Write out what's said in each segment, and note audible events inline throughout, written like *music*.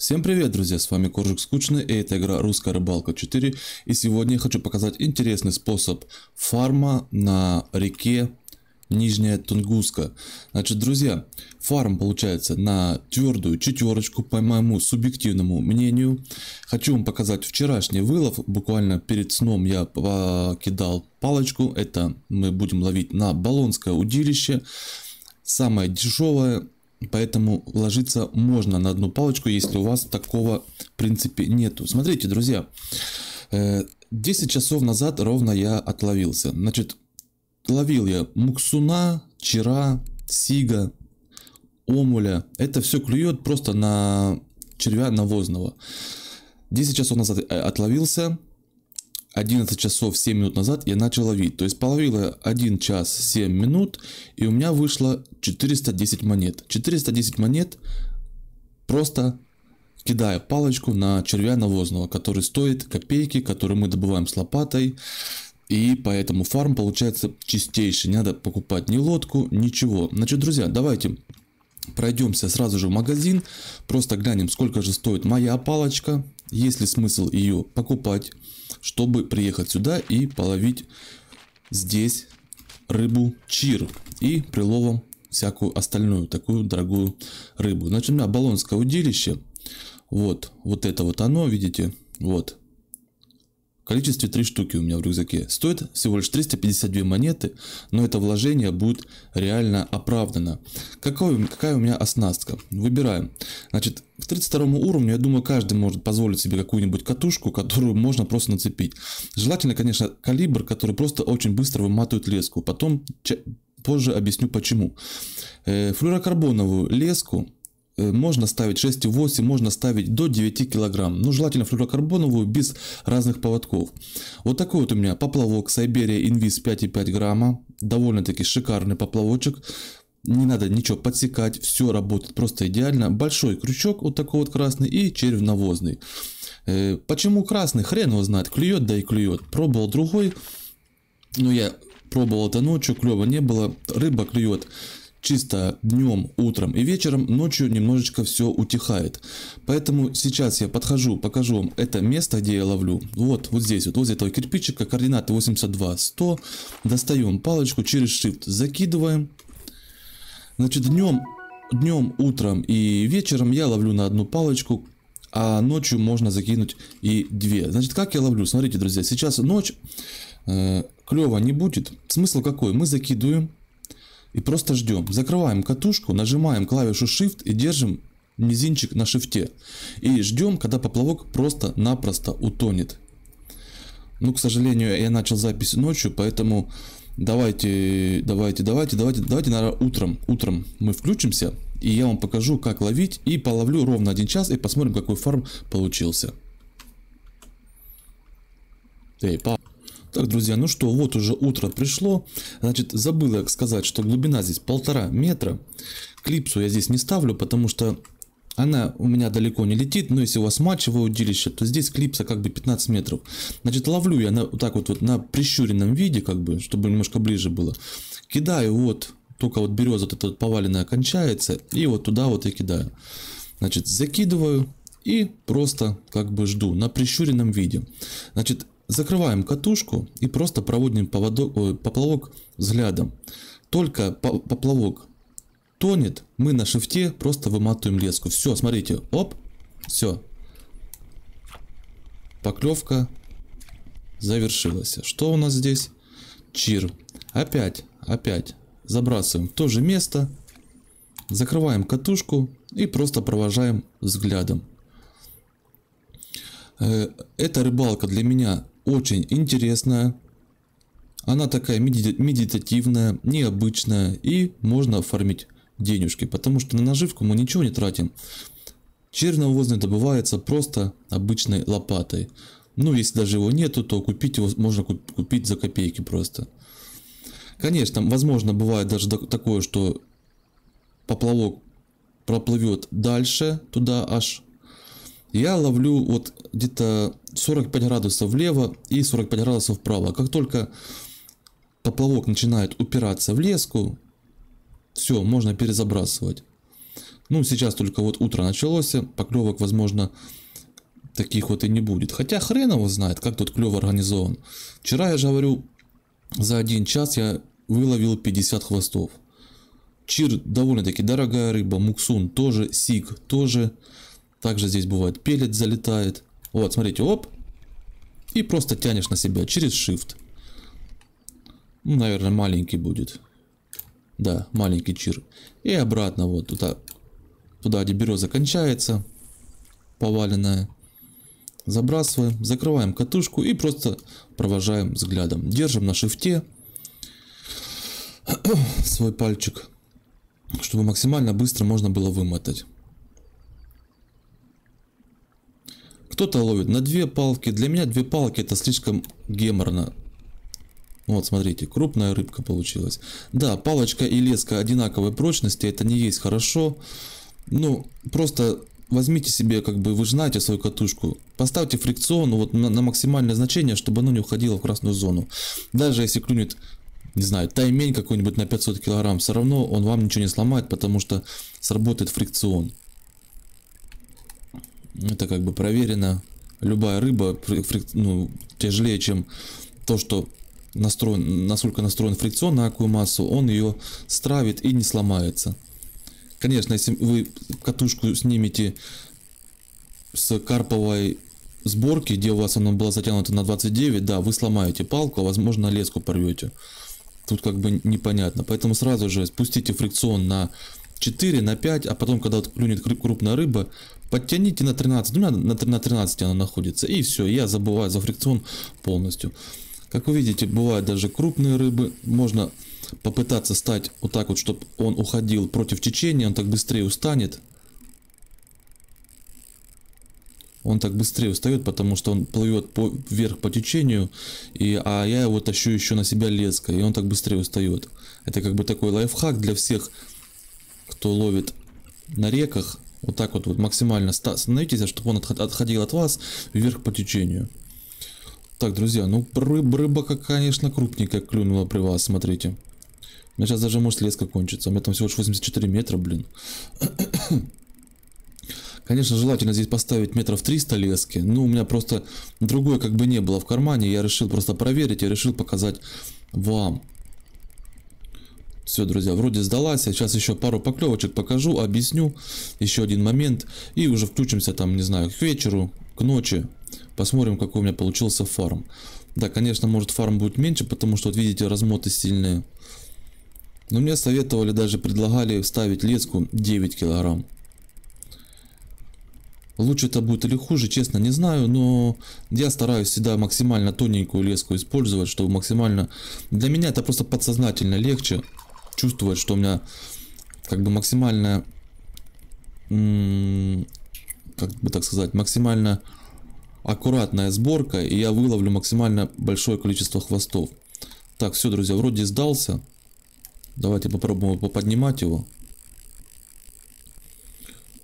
Всем привет, друзья, с вами Коржик Скучный, и это игра Русская Рыбалка 4, и сегодня я хочу показать интересный способ фарма на реке Нижняя Тунгуска. Значит, друзья, фарм получается на твердую четверочку, по моему субъективному мнению. Хочу вам показать вчерашний вылов, буквально перед сном я покидал палочку, это мы будем ловить на Болонское удилище, самое дешевое, Поэтому ложиться можно на одну палочку, если у вас такого в принципе нету. Смотрите, друзья, 10 э, часов назад ровно я отловился. Значит, ловил я муксуна, чера, сига, омуля. Это все клюет просто на червя навозного. 10 часов назад э, отловился, 11 часов 7 минут назад я начал ловить. То есть половила 1 час 7 минут и у меня вышло 410 монет. 410 монет просто кидая палочку на червя навозного, который стоит копейки, который мы добываем с лопатой. И поэтому фарм получается чистейший. Не надо покупать ни лодку, ничего. Значит, друзья, давайте пройдемся сразу же в магазин. Просто глянем, сколько же стоит моя палочка. Есть ли смысл ее покупать чтобы приехать сюда и половить здесь рыбу чир и приловом всякую остальную такую дорогую рыбу. Значит, у меня Болонское удилище. Вот, вот это вот оно, видите, вот количестве 3 штуки у меня в рюкзаке. Стоит всего лишь 352 монеты, но это вложение будет реально оправдано. Какой, какая у меня оснастка? Выбираем. Значит, к 32 уровню, я думаю, каждый может позволить себе какую-нибудь катушку, которую можно просто нацепить. Желательно, конечно, калибр, который просто очень быстро выматывает леску. Потом, позже объясню почему. Э, Флюрокарбоновую леску Э, можно ставить 6,8, можно ставить до 9 килограмм. Ну, желательно флюорокарбоновую без разных поводков. Вот такой вот у меня поплавок Сайберия Инвиз 5,5 грамма. Довольно-таки шикарный поплавочек. Не надо ничего подсекать, все работает просто идеально. Большой крючок вот такой вот красный и червь навозный. Э, почему красный? Хрен его знает. Клюет, да и клюет. Пробовал другой. Но я пробовал это ночью, клево не было. Рыба клюет чисто днем, утром и вечером, ночью немножечко все утихает. Поэтому сейчас я подхожу, покажу вам это место, где я ловлю. Вот, вот здесь, вот возле этого кирпичика, координаты 82, 100. Достаем палочку через Shift, закидываем. Значит, днем, днем, утром и вечером я ловлю на одну палочку, а ночью можно закинуть и две. Значит, как я ловлю? Смотрите, друзья, сейчас ночь, э, клево не будет. Смысл какой? Мы закидываем и просто ждем. Закрываем катушку, нажимаем клавишу Shift и держим мизинчик на шифте. И ждем, когда поплавок просто-напросто утонет. Ну, к сожалению, я начал запись ночью, поэтому давайте, давайте, давайте, давайте, давайте, наверное, утром, утром мы включимся. И я вам покажу, как ловить. И половлю ровно один час и посмотрим, какой фарм получился. Эй, пап. Так, друзья, ну что, вот уже утро пришло. Значит, забыл я сказать, что глубина здесь полтора метра. Клипсу я здесь не ставлю, потому что она у меня далеко не летит, но если у вас мачевое удилище, то здесь клипса как бы 15 метров. Значит, ловлю я на, вот так вот, вот на прищуренном виде, как бы, чтобы немножко ближе было. Кидаю вот, только вот береза вот эта вот поваленная кончается, и вот туда вот я кидаю. Значит, закидываю и просто как бы жду на прищуренном виде. Значит, Закрываем катушку и просто проводим поводок, ой, поплавок взглядом. Только поплавок тонет, мы на шифте просто выматываем леску. Все, смотрите, оп, все. Поклевка завершилась. Что у нас здесь? Чир. Опять, опять. Забрасываем в то же место. Закрываем катушку и просто провожаем взглядом. Э, эта рыбалка для меня очень интересная. Она такая медитативная, необычная и можно фармить денежки, потому что на наживку мы ничего не тратим. Черновозный добывается просто обычной лопатой. Ну, если даже его нету, то купить его можно купить за копейки просто. Конечно, возможно, бывает даже такое, что поплавок проплывет дальше, туда аж. Я ловлю вот где-то 45 градусов влево и 45 градусов вправо. Как только поплавок начинает упираться в леску, все, можно перезабрасывать. Ну, сейчас только вот утро началось, поклевок, возможно, таких вот и не будет. Хотя хрен его знает, как тут клев организован. Вчера, я же говорю, за один час я выловил 50 хвостов. Чир довольно-таки дорогая рыба, муксун тоже, сиг тоже. Также здесь бывает пелет залетает. Вот, смотрите, оп. И просто тянешь на себя через Shift. Ну, наверное, маленький будет. Да, маленький чир. И обратно вот туда, туда где береза кончается, поваленная. Забрасываем, закрываем катушку и просто провожаем взглядом. Держим на шифте *clears throat* свой пальчик, чтобы максимально быстро можно было вымотать. Кто-то ловит на две палки. Для меня две палки это слишком геморно. Ну вот, смотрите, крупная рыбка получилась. Да, палочка и леска одинаковой прочности, это не есть хорошо. Ну, просто возьмите себе, как бы, вы знаете свою катушку. Поставьте фрикцион вот на, на максимальное значение, чтобы оно не уходило в красную зону. Даже если клюнет, не знаю, таймень какой-нибудь на 500 килограмм, все равно он вам ничего не сломает, потому что сработает фрикцион. Это как бы проверено. Любая рыба ну, тяжелее, чем то, что настроен, насколько настроен фрикцион на какую массу, он ее стравит и не сломается. Конечно, если вы катушку снимете с карповой сборки, где у вас она была затянута на 29, да, вы сломаете палку, а, возможно леску порвете. Тут как бы непонятно. Поэтому сразу же спустите фрикцион на 4 на 5, а потом, когда вот клюнет крупная рыба, подтяните на 13, ну, на, на 13 она находится, и все, я забываю за фрикцион полностью. Как вы видите, бывают даже крупные рыбы, можно попытаться стать вот так вот, чтобы он уходил против течения, он так быстрее устанет. Он так быстрее устает, потому что он плывет по, вверх по течению, и, а я его тащу еще на себя леской, и он так быстрее устает. Это как бы такой лайфхак для всех кто ловит на реках, вот так вот, вот максимально становитесь, чтобы он отходил от вас вверх по течению. Так, друзья, ну рыб, рыба, конечно, крупненькая клюнула при вас, смотрите. У меня сейчас даже может леска кончится. У меня там всего лишь 84 метра, блин. *coughs* Конечно, желательно здесь поставить метров 300 лески. Ну, у меня просто другой как бы не было в кармане. Я решил просто проверить и решил показать вам. Все, друзья, вроде сдалась. Я сейчас еще пару поклевочек покажу, объясню. Еще один момент. И уже включимся там, не знаю, к вечеру, к ночи. Посмотрим, какой у меня получился фарм. Да, конечно, может фарм будет меньше, потому что, вот видите, размоты сильные. Но мне советовали, даже предлагали вставить леску 9 килограмм. Лучше это будет или хуже, честно не знаю, но я стараюсь всегда максимально тоненькую леску использовать, чтобы максимально... Для меня это просто подсознательно легче чувствовать, что у меня как бы максимально, как бы так сказать, максимально аккуратная сборка, и я выловлю максимально большое количество хвостов. Так, все, друзья, вроде сдался. Давайте попробуем поподнимать его.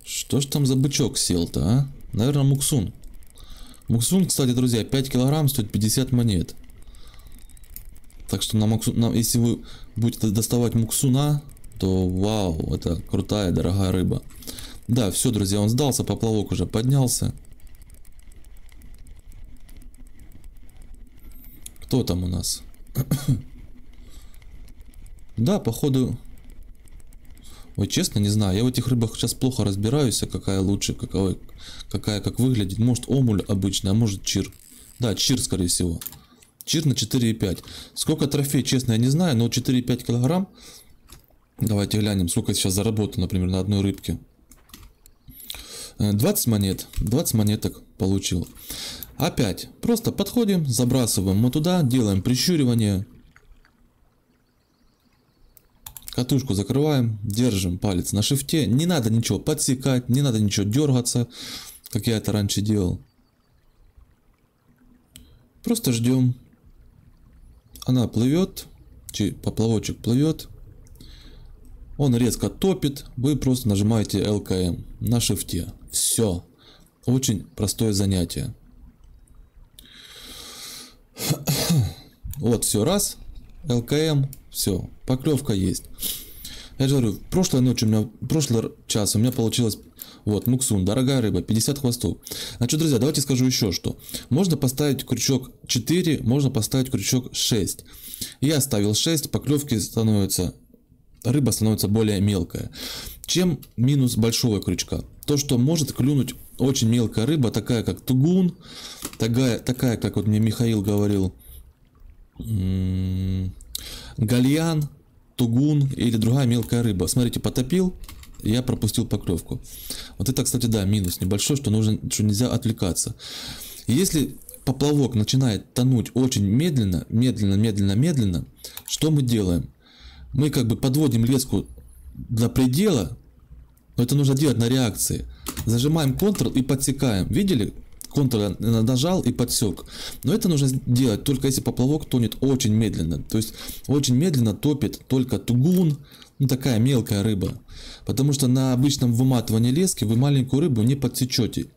Что ж там за бычок сел-то, а? Наверное, муксун. Муксун, кстати, друзья, 5 килограмм стоит 50 монет. Так что на Максу, на, если вы будете доставать Муксуна, то вау, это крутая, дорогая рыба. Да, все, друзья, он сдался, поплавок уже поднялся. Кто там у нас? *coughs* да, походу... Ой, честно, не знаю. Я в этих рыбах сейчас плохо разбираюсь, а какая лучше, какая, какая как выглядит. Может, омуль обычная, а может, чир. Да, чир, скорее всего. Чир на 4,5. Сколько трофей, честно, я не знаю, но 4,5 килограмм. Давайте глянем, сколько сейчас заработал, например, на одной рыбке. 20 э, монет, 20 монеток получил. Опять, просто подходим, забрасываем мы туда, делаем прищуривание. Катушку закрываем, держим палец на шифте. Не надо ничего подсекать, не надо ничего дергаться, как я это раньше делал. Просто ждем, она плывет, поплавочек плывет, он резко топит, вы просто нажимаете LKM на шифте. Все. Очень простое занятие. *coughs* Вот все раз, ЛКМ, все, поклевка есть. Я же говорю, прошлой ночью у меня, прошлый час у меня получилось, вот, муксун, дорогая рыба, 50 хвостов. Значит, друзья, давайте скажу еще что. Можно поставить крючок 4, можно поставить крючок 6. Я ставил 6, поклевки становятся, рыба становится более мелкая. Чем минус большого крючка? То, что может клюнуть очень мелкая рыба, такая как тугун, такая, такая как вот мне Михаил говорил, гальян, тугун или другая мелкая рыба. Смотрите, потопил, я пропустил поклевку. Вот это, кстати, да, минус небольшой, что нужно, что нельзя отвлекаться. Если поплавок начинает тонуть очень медленно, медленно, медленно, медленно, что мы делаем? Мы как бы подводим леску до предела, но это нужно делать на реакции. Зажимаем Ctrl и подсекаем. Видели? Ctrl нажал и подсек. Но это нужно делать только если поплавок тонет очень медленно. То есть очень медленно топит только тугун, ну такая мелкая рыба. Потому что на обычном выматывании лески вы маленькую рыбу не подсечете.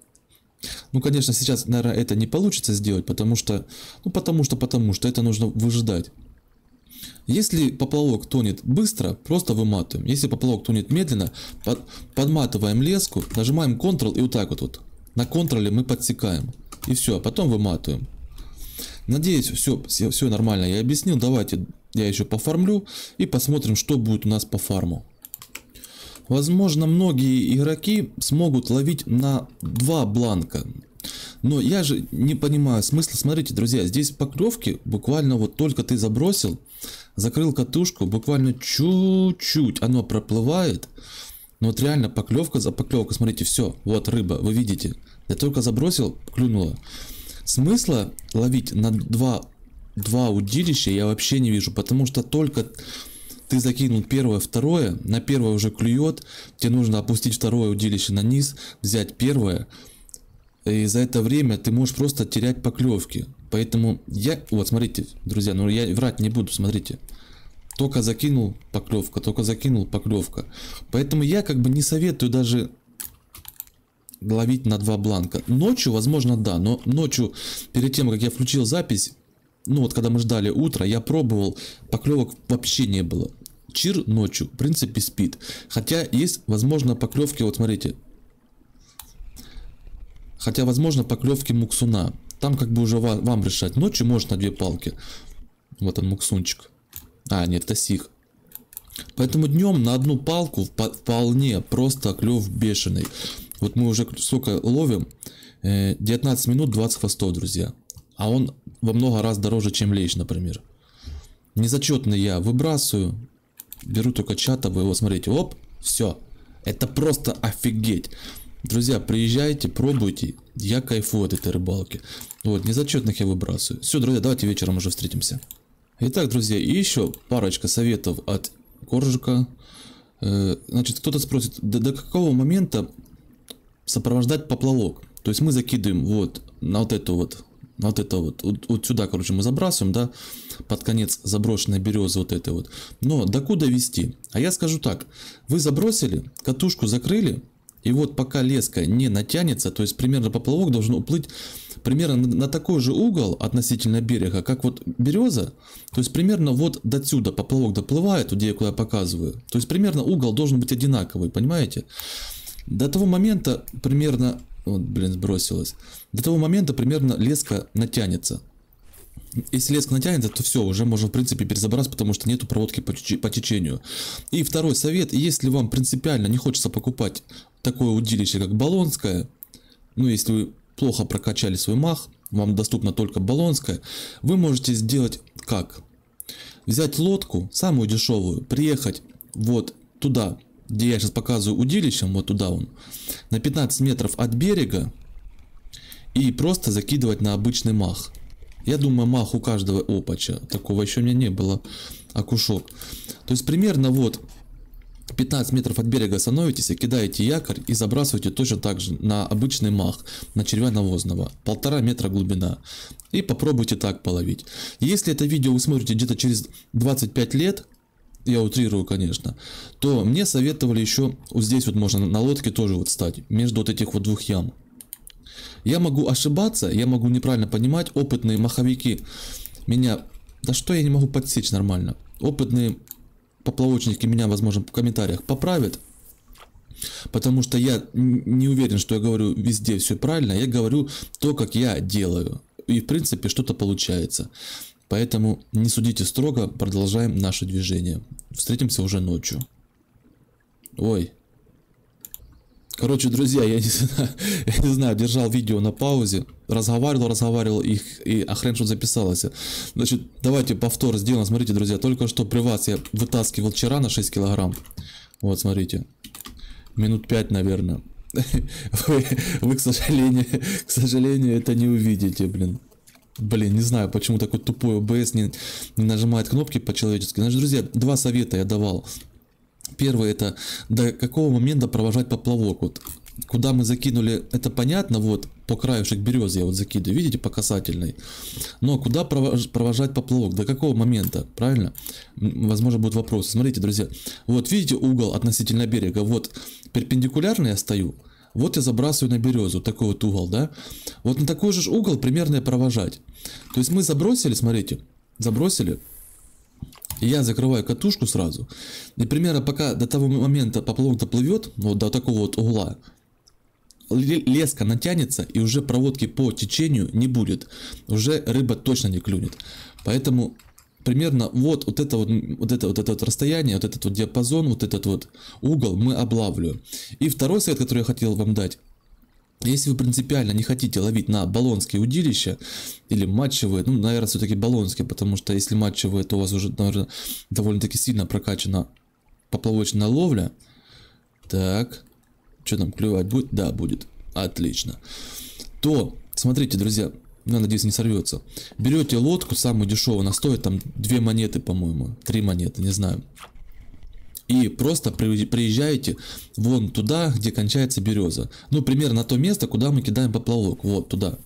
Ну, конечно, сейчас, наверное, это не получится сделать, потому что, ну, потому что, потому что это нужно выжидать. Если поплавок тонет быстро, просто выматываем. Если поплавок тонет медленно, под, подматываем леску, нажимаем Ctrl и вот так вот, вот на контроле мы подсекаем. И все, а потом выматываем. Надеюсь, все, все, все нормально я объяснил. Давайте я еще пофармлю и посмотрим, что будет у нас по фарму. Возможно, многие игроки смогут ловить на два бланка. Но я же не понимаю смысла. Смотрите, друзья, здесь поклевки буквально вот только ты забросил, закрыл катушку, буквально чуть-чуть оно проплывает. Но ну вот реально поклевка за поклевка, смотрите, все, вот рыба, вы видите. Я только забросил, клюнула. Смысла ловить на два, два удилища я вообще не вижу, потому что только ты закинул первое, второе, на первое уже клюет, тебе нужно опустить второе удилище на низ, взять первое, и за это время ты можешь просто терять поклевки. Поэтому я, вот смотрите, друзья, ну я врать не буду, смотрите. Только закинул поклевка, только закинул поклевка. Поэтому я как бы не советую даже ловить на два бланка. Ночью, возможно, да, но ночью, перед тем, как я включил запись, ну вот когда мы ждали утро, я пробовал, поклевок вообще не было. Чир ночью, в принципе, спит. Хотя есть, возможно, поклевки, вот смотрите. Хотя, возможно, поклевки муксуна. Там как бы уже вам решать. Ночью можно на две палки. Вот он, муксунчик. А, нет, это сих. Поэтому днем на одну палку вполне просто клев бешеный. Вот мы уже сколько ловим? 19 э, минут 20 хвостов, друзья. А он во много раз дороже, чем лещ, например. Незачетный я выбрасываю. Беру только чатовый. Вот смотрите, оп, все. Это просто офигеть. Друзья, приезжайте, пробуйте. Я кайфую от этой рыбалки. Вот, незачетных я выбрасываю. Все, друзья, давайте вечером уже встретимся. Итак, друзья, и еще парочка советов от Коржика. Э, значит, кто-то спросит, да до какого момента сопровождать поплавок? То есть мы закидываем вот на вот эту вот, на вот это вот, вот, вот сюда, короче, мы забрасываем, да, под конец заброшенной березы вот этой вот. Но докуда вести? А я скажу так, вы забросили, катушку закрыли, и вот пока леска не натянется, то есть примерно поплавок должен уплыть примерно на такой же угол относительно берега, как вот береза. То есть примерно вот до сюда поплавок доплывает, где куда я показываю. То есть примерно угол должен быть одинаковый, понимаете? До того момента примерно... Вот, блин, сбросилось. До того момента примерно леска натянется. Если леска натянется, то все, уже можно в принципе перезабраться, потому что нету проводки по течению. И второй совет, если вам принципиально не хочется покупать такое удилище, как Болонское, ну если вы плохо прокачали свой мах, вам доступно только Болонская, вы можете сделать как? Взять лодку, самую дешевую, приехать вот туда, где я сейчас показываю удилищем, вот туда он, на 15 метров от берега, и просто закидывать на обычный мах. Я думаю, мах у каждого опача. Такого еще у меня не было. Акушок. То есть примерно вот 15 метров от берега становитесь, и кидаете якорь и забрасываете точно так же на обычный мах, на червя навозного, полтора метра глубина. И попробуйте так половить. Если это видео вы смотрите где-то через 25 лет, я утрирую, конечно, то мне советовали еще, вот здесь вот можно на лодке тоже вот стать, между вот этих вот двух ям. Я могу ошибаться, я могу неправильно понимать, опытные маховики меня... Да что я не могу подсечь нормально? Опытные поплавочники меня, возможно, в комментариях поправят. Потому что я не уверен, что я говорю везде все правильно. Я говорю то, как я делаю. И, в принципе, что-то получается. Поэтому не судите строго, продолжаем наше движение. Встретимся уже ночью. Ой, Короче, друзья, я не, *laughs* знаю, я не знаю, держал видео на паузе, разговаривал, разговаривал их, и охрен а что записалось. Значит, давайте повтор сделаем. Смотрите, друзья, только что при вас я вытаскивал вчера на 6 килограмм. Вот, смотрите. Минут 5, наверное. *laughs* Вы, вы к сожалению, *laughs* к сожалению, это не увидите, блин. Блин, не знаю, почему такой тупой ОБС не, не нажимает кнопки по-человечески. Значит, друзья, два совета я давал. Первое это до какого момента провожать поплавок. Вот куда мы закинули, это понятно, вот по краюшек березы я вот закидываю, видите, по касательной. Но куда провожать поплавок, до какого момента, правильно? Возможно, будет вопрос. Смотрите, друзья, вот видите угол относительно берега, вот перпендикулярно я стою, вот я забрасываю на березу, такой вот угол, да? Вот на такой же угол примерно я провожать. То есть мы забросили, смотрите, забросили, я закрываю катушку сразу. И примерно пока до того момента поплавок плывет, вот до такого вот угла, леска натянется и уже проводки по течению не будет. Уже рыба точно не клюнет. Поэтому примерно вот, вот это вот, вот это вот это вот расстояние, вот этот вот диапазон, вот этот вот угол мы облавливаем. И второй совет, который я хотел вам дать. Если вы принципиально не хотите ловить на баллонские удилища или матчевые, ну, наверное, все-таки баллонские, потому что если матчевые, то у вас уже, наверное, довольно-таки сильно прокачана поплавочная ловля. Так, что там, клевать будет? Да, будет. Отлично. То, смотрите, друзья, я надеюсь, не сорвется. Берете лодку, самую дешевую, она стоит там две монеты, по-моему, три монеты, не знаю и просто приезжаете вон туда, где кончается береза. Ну, примерно на то место, куда мы кидаем поплавок, вот туда.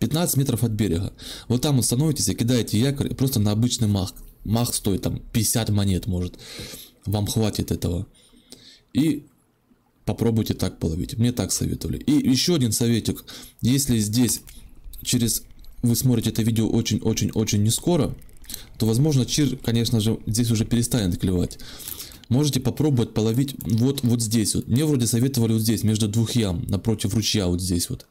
15 метров от берега. Вот там установитесь и кидаете якорь просто на обычный мах. Мах стоит там 50 монет, может. Вам хватит этого. И попробуйте так половить. Мне так советовали. И еще один советик. Если здесь через... Вы смотрите это видео очень-очень-очень не скоро, то, возможно, чир, конечно же, здесь уже перестанет клевать. Можете попробовать половить вот, вот здесь. Вот. Мне вроде советовали вот здесь, между двух ям, напротив ручья, вот здесь вот.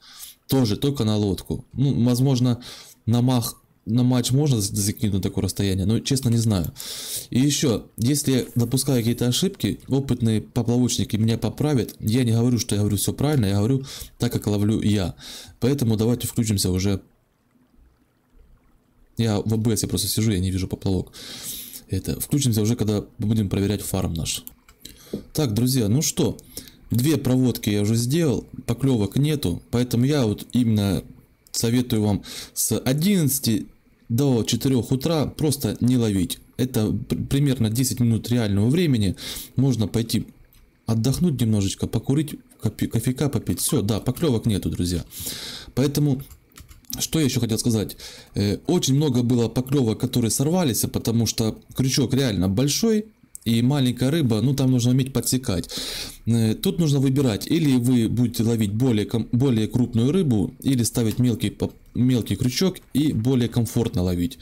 Тоже, только на лодку. Ну, возможно, на мах на матч можно закинуть такое расстояние, но честно не знаю. И еще, если я допускаю какие-то ошибки, опытные поплавочники меня поправят. Я не говорю, что я говорю все правильно, я говорю так, как ловлю я. Поэтому давайте включимся уже. Я в АБС, я просто сижу, я не вижу поплавок это, включимся уже, когда будем проверять фарм наш. Так, друзья, ну что, две проводки я уже сделал, поклевок нету, поэтому я вот именно советую вам с 11 до 4 утра просто не ловить. Это примерно 10 минут реального времени, можно пойти отдохнуть немножечко, покурить, кофейка попить. Все, да, поклевок нету, друзья. Поэтому что я еще хотел сказать? Э, очень много было поклевок, которые сорвались, потому что крючок реально большой, и маленькая рыба, ну там нужно уметь подсекать. Э, тут нужно выбирать, или вы будете ловить более, более крупную рыбу, или ставить мелкий, мелкий крючок и более комфортно ловить.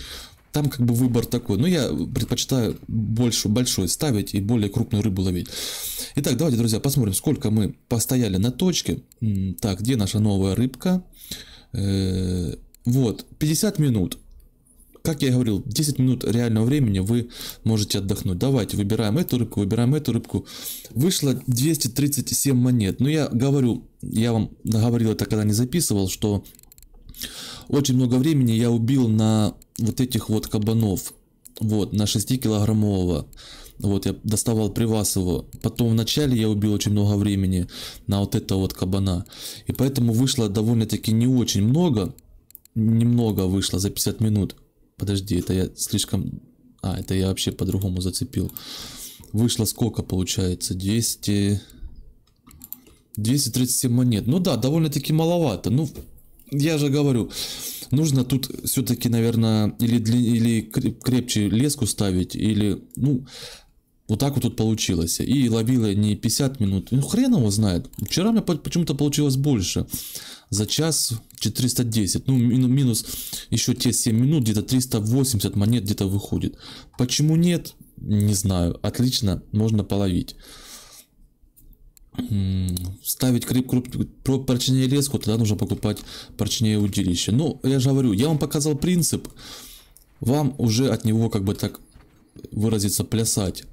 Там как бы выбор такой. Но ну, я предпочитаю больше большой ставить и более крупную рыбу ловить. Итак, давайте, друзья, посмотрим, сколько мы постояли на точке. Так, где наша новая рыбка? Э, вот, 50 минут. Как я и говорил, 10 минут реального времени вы можете отдохнуть. Давайте, выбираем эту рыбку, выбираем эту рыбку. Вышло 237 монет. Но ну, я говорю, я вам говорил это, когда не записывал, что очень много времени я убил на вот этих вот кабанов. Вот, на 6 килограммового. Вот, я доставал Привасова. Потом вначале я убил очень много времени на вот этого вот кабана. И поэтому вышло довольно-таки не очень много. Немного вышло за 50 минут. Подожди, это я слишком... А, это я вообще по-другому зацепил. Вышло сколько получается? 200... 237 монет. Ну да, довольно-таки маловато. Ну, я же говорю, нужно тут все-таки, наверное, или, или крепче леску ставить, или, ну, вот так вот тут получилось. И ловила не 50 минут. Ну, хрен его знает. Вчера мне почему-то получилось больше. За час 410. Ну, ну, минус еще те 7 минут, где-то 380 монет где-то выходит. Почему нет? Не знаю. Отлично, можно половить. М-м, ставить крип, крип, про прочнее леску, тогда нужно покупать прочнее удилище. Ну, я же говорю, я вам показал принцип. Вам уже от него, как бы так выразиться, плясать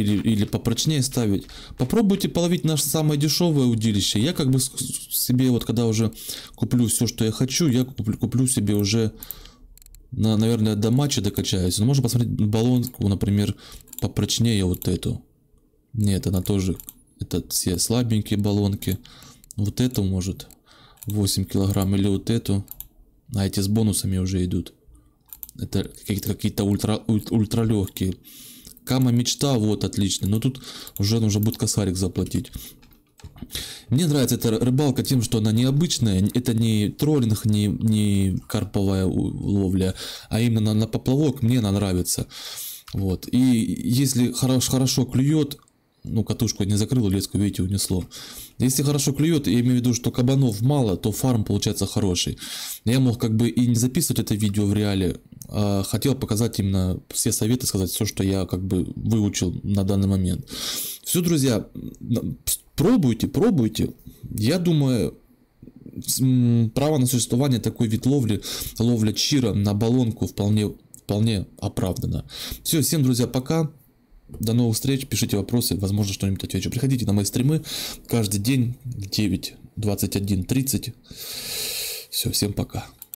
или, или попрочнее ставить. Попробуйте половить наше самое дешевое удилище. Я как бы себе, вот когда уже куплю все, что я хочу, я куплю, куплю себе уже, на, наверное, до матча докачаюсь. Но можно посмотреть баллонку, например, попрочнее вот эту. Нет, она тоже, это все слабенькие баллонки. Вот эту может 8 килограмм или вот эту. А эти с бонусами уже идут. Это какие-то какие ультра, ультралегкие. Кама мечта, вот, отлично. Но тут уже нужно будет косарик заплатить. Мне нравится эта рыбалка тем, что она необычная. Это не троллинг, не, не карповая ловля, а именно на поплавок мне она нравится. Вот. И если хорошо, хорошо клюет, ну, катушку не закрыл, леску, видите, унесло. Если хорошо клюет, я имею в виду, что кабанов мало, то фарм получается хороший. Я мог как бы и не записывать это видео в реале, а хотел показать именно все советы, сказать все, что я как бы выучил на данный момент. Все, друзья, пробуйте, пробуйте. Я думаю, право на существование такой вид ловли, ловля чира на баллонку вполне, вполне оправдано. Все, всем, друзья, пока. До новых встреч, пишите вопросы, возможно, что-нибудь отвечу. Приходите на мои стримы каждый день в 9, 21, 30. Все, всем пока.